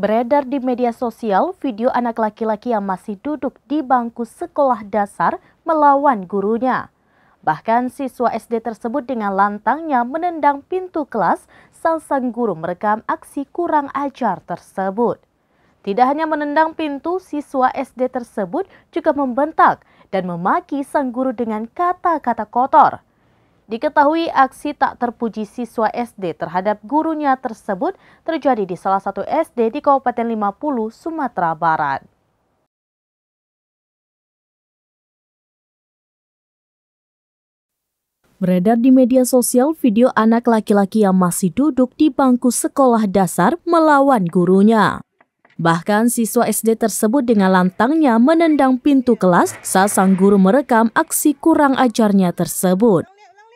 Beredar di media sosial video anak laki-laki yang masih duduk di bangku sekolah dasar melawan gurunya. Bahkan siswa SD tersebut dengan lantangnya menendang pintu kelas sang sang guru merekam aksi kurang ajar tersebut. Tidak hanya menendang pintu, siswa SD tersebut juga membentak dan memaki sang guru dengan kata-kata kotor. Diketahui aksi tak terpuji siswa SD terhadap gurunya tersebut terjadi di salah satu SD di Kabupaten 50, Sumatera Barat. Beredar di media sosial video anak laki-laki yang masih duduk di bangku sekolah dasar melawan gurunya. Bahkan siswa SD tersebut dengan lantangnya menendang pintu kelas saat sang guru merekam aksi kurang ajarnya tersebut.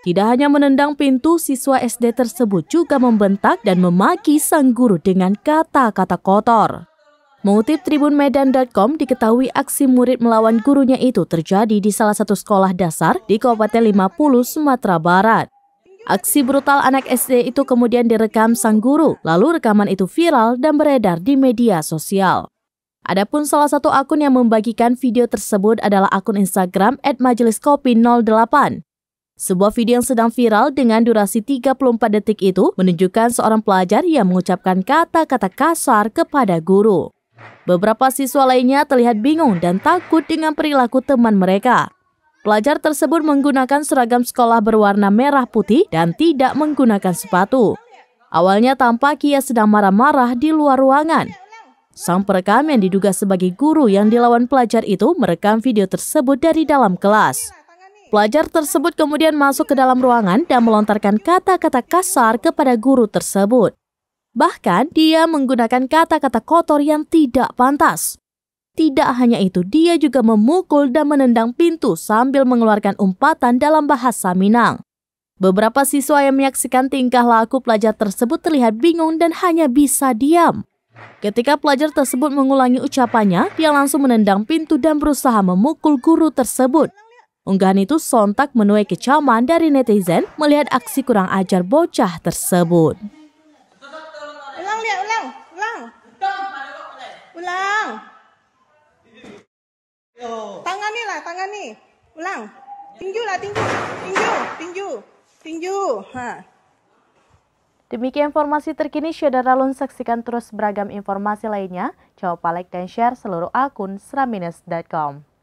Tidak hanya menendang pintu, siswa SD tersebut juga membentak dan memaki sang guru dengan kata-kata kotor. Mengutip tribunmedan.com, diketahui aksi murid melawan gurunya itu terjadi di salah satu sekolah dasar di Kabupaten 50, Sumatera Barat. Aksi brutal anak SD itu kemudian direkam sang guru, lalu rekaman itu viral dan beredar di media sosial. Adapun salah satu akun yang membagikan video tersebut adalah akun Instagram @majeliskopi08. Sebuah video yang sedang viral dengan durasi 34 detik itu menunjukkan seorang pelajar yang mengucapkan kata-kata kasar kepada guru. Beberapa siswa lainnya terlihat bingung dan takut dengan perilaku teman mereka. Pelajar tersebut menggunakan seragam sekolah berwarna merah putih dan tidak menggunakan sepatu. Awalnya tampak ia sedang marah-marah di luar ruangan. Sang perekam yang diduga sebagai guru yang dilawan pelajar itu merekam video tersebut dari dalam kelas. Pelajar tersebut kemudian masuk ke dalam ruangan dan melontarkan kata-kata kasar kepada guru tersebut. Bahkan, dia menggunakan kata-kata kotor yang tidak pantas. Tidak hanya itu, dia juga memukul dan menendang pintu sambil mengeluarkan umpatan dalam bahasa Minang. Beberapa siswa yang menyaksikan tingkah laku pelajar tersebut terlihat bingung dan hanya bisa diam. Ketika pelajar tersebut mengulangi ucapannya, dia langsung menendang pintu dan berusaha memukul guru tersebut. Unggahan itu sontak menuai kecaman dari netizen melihat aksi kurang ajar bocah tersebut. tangannya lah, tangan nih. Ulang. Tinju lah, tinju. Tinju, tinju. Tinju. Ha. Demikian informasi terkini, saudara Lun saksikan terus beragam informasi lainnya. Coba like dan share seluruh akun sraminus.com.